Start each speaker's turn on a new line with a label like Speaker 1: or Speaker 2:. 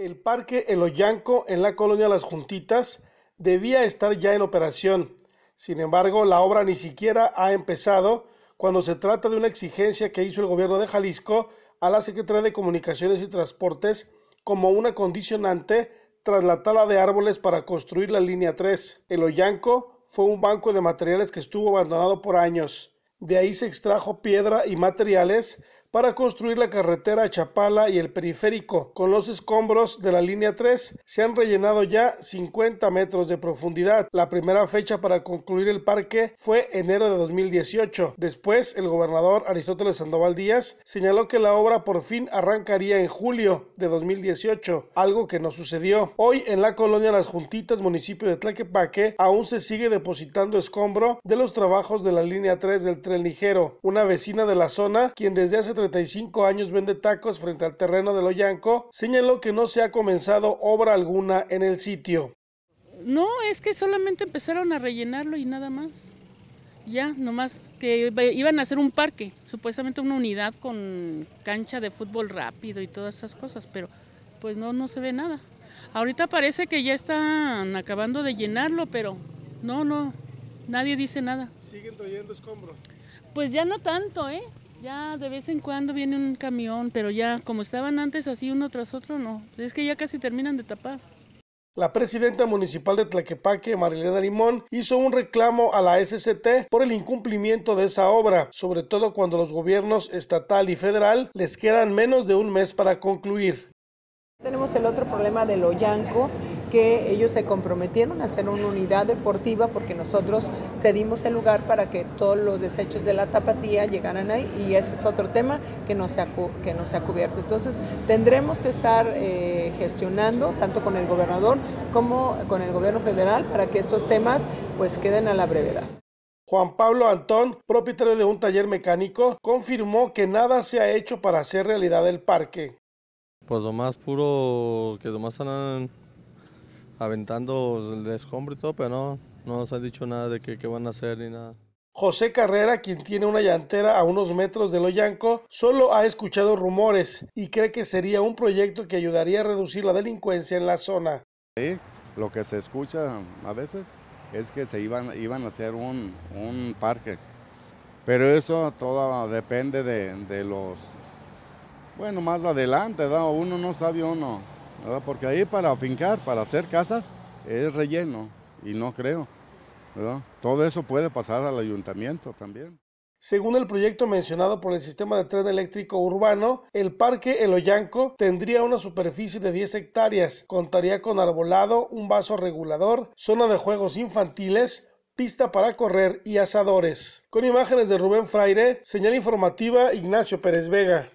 Speaker 1: El parque El Ollanco en la colonia Las Juntitas debía estar ya en operación. Sin embargo, la obra ni siquiera ha empezado cuando se trata de una exigencia que hizo el gobierno de Jalisco a la Secretaría de Comunicaciones y Transportes como una condicionante tras la tala de árboles para construir la línea 3. El Ollanco fue un banco de materiales que estuvo abandonado por años. De ahí se extrajo piedra y materiales para construir la carretera a Chapala y el periférico. Con los escombros de la línea 3 se han rellenado ya 50 metros de profundidad. La primera fecha para concluir el parque fue enero de 2018. Después, el gobernador Aristóteles Sandoval Díaz señaló que la obra por fin arrancaría en julio de 2018, algo que no sucedió. Hoy en la colonia Las Juntitas, municipio de Tlaquepaque, aún se sigue depositando escombro de los trabajos de la línea 3 del tren ligero. Una vecina de la zona, quien desde hace 35 años vende tacos frente al terreno de Loyanco, señaló que no se ha comenzado obra alguna en el sitio.
Speaker 2: No, es que solamente empezaron a rellenarlo y nada más. Ya, nomás que iban a hacer un parque, supuestamente una unidad con cancha de fútbol rápido y todas esas cosas, pero pues no, no se ve nada. Ahorita parece que ya están acabando de llenarlo, pero no, no, nadie dice nada.
Speaker 1: ¿Siguen trayendo escombros?
Speaker 2: Pues ya no tanto, ¿eh? Ya de vez en cuando viene un camión, pero ya como estaban antes así uno tras otro, no. Es que ya casi terminan de tapar.
Speaker 1: La presidenta municipal de Tlaquepaque, Marilena Limón, hizo un reclamo a la SCT por el incumplimiento de esa obra, sobre todo cuando los gobiernos estatal y federal les quedan menos de un mes para concluir.
Speaker 3: Tenemos el otro problema del Ollanco, que ellos se comprometieron a hacer una unidad deportiva porque nosotros cedimos el lugar para que todos los desechos de la tapatía llegaran ahí y ese es otro tema que no se ha, que no se ha cubierto. Entonces tendremos que estar eh, gestionando tanto con el gobernador como con el gobierno federal para que
Speaker 1: estos temas pues queden a la brevedad. Juan Pablo Antón, propietario de un taller mecánico, confirmó que nada se ha hecho para hacer realidad el parque.
Speaker 4: Pues lo más puro que lo más aventando el escombro y todo, pero no, no nos han dicho nada de qué van a hacer ni nada.
Speaker 1: José Carrera, quien tiene una llantera a unos metros lo yanco solo ha escuchado rumores y cree que sería un proyecto
Speaker 4: que ayudaría a reducir la delincuencia en la zona. Sí, lo que se escucha a veces es que se iban, iban a hacer un, un parque, pero eso todo depende de, de los... Bueno, más adelante, ¿no? uno no sabe uno porque ahí para fincar, para hacer casas, es relleno y no creo. Todo eso puede pasar al ayuntamiento también. Según el
Speaker 1: proyecto mencionado por el sistema de tren eléctrico urbano, el parque El Ollanco tendría una superficie de 10 hectáreas, contaría con arbolado, un vaso regulador, zona de juegos infantiles, pista para correr y asadores. Con imágenes de Rubén Fraire, señal informativa Ignacio Pérez Vega.